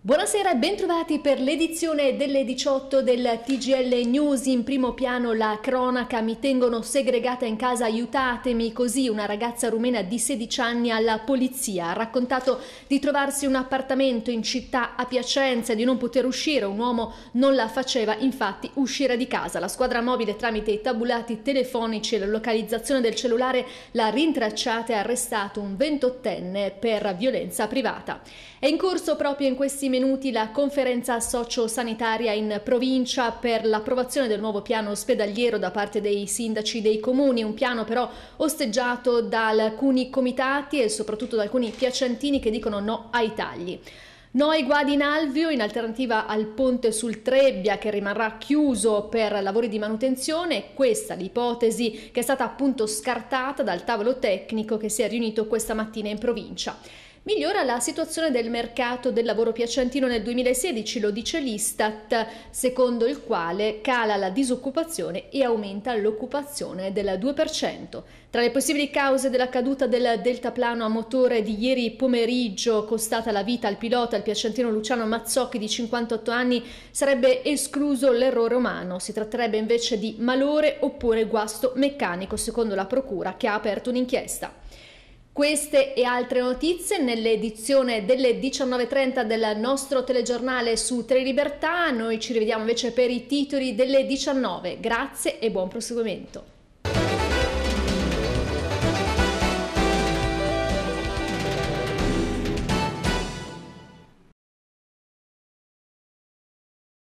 Buonasera e bentrovati per l'edizione delle 18 del TGL News. In primo piano la cronaca mi tengono segregata in casa, aiutatemi. Così una ragazza rumena di 16 anni alla polizia ha raccontato di trovarsi un appartamento in città a Piacenza e di non poter uscire. Un uomo non la faceva infatti uscire di casa. La squadra mobile tramite i tabulati telefonici e la localizzazione del cellulare l'ha rintracciata e ha arrestato un 28enne per violenza privata. È in corso proprio in questi minuti la conferenza socio-sanitaria in provincia per l'approvazione del nuovo piano ospedaliero da parte dei sindaci dei comuni, un piano però osteggiato da alcuni comitati e soprattutto da alcuni piacentini che dicono no ai tagli. No ai guadi in Alvio in alternativa al ponte sul Trebbia che rimarrà chiuso per lavori di manutenzione, questa l'ipotesi che è stata appunto scartata dal tavolo tecnico che si è riunito questa mattina in provincia. Migliora la situazione del mercato del lavoro piacentino nel 2016, lo dice l'Istat, secondo il quale cala la disoccupazione e aumenta l'occupazione del 2%. Tra le possibili cause della caduta del deltaplano a motore di ieri pomeriggio, costata la vita al pilota, il piacentino Luciano Mazzocchi di 58 anni, sarebbe escluso l'errore umano. Si tratterebbe invece di malore oppure guasto meccanico, secondo la procura che ha aperto un'inchiesta. Queste e altre notizie nell'edizione delle 19.30 del nostro telegiornale su Tre Libertà. Noi ci rivediamo invece per i titoli delle 19. Grazie e buon proseguimento.